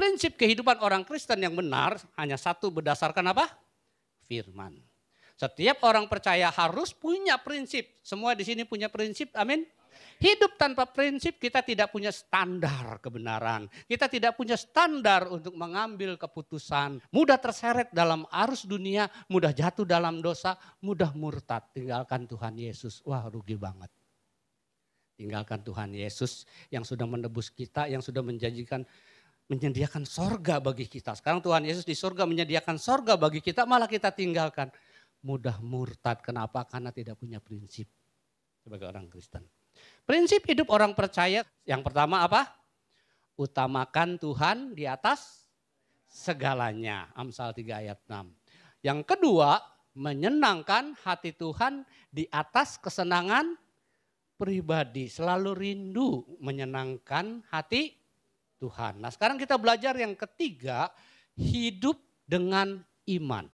prinsip kehidupan orang Kristen yang benar hanya satu berdasarkan apa? Firman. Setiap orang percaya harus punya prinsip. Semua di sini punya prinsip. Amin. Hidup tanpa prinsip kita tidak punya standar kebenaran. Kita tidak punya standar untuk mengambil keputusan. Mudah terseret dalam arus dunia, mudah jatuh dalam dosa, mudah murtad. Tinggalkan Tuhan Yesus. Wah rugi banget. Tinggalkan Tuhan Yesus yang sudah menebus kita, yang sudah menjanjikan menyediakan sorga bagi kita. Sekarang Tuhan Yesus di sorga menyediakan sorga bagi kita, malah kita tinggalkan. Mudah murtad, kenapa? Karena tidak punya prinsip sebagai orang Kristen. Prinsip hidup orang percaya, yang pertama apa? Utamakan Tuhan di atas segalanya. Amsal 3 ayat 6. Yang kedua, menyenangkan hati Tuhan di atas kesenangan pribadi. Selalu rindu menyenangkan hati Tuhan. Nah sekarang kita belajar yang ketiga, hidup dengan iman.